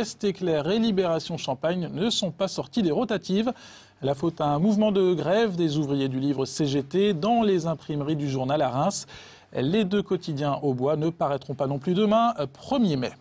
Est Éclair et Libération Champagne ne sont pas sortis des rotatives. La faute à un mouvement de grève des ouvriers du livre CGT dans les imprimeries du journal à Reims. Les deux quotidiens au bois ne paraîtront pas non plus demain, 1er mai.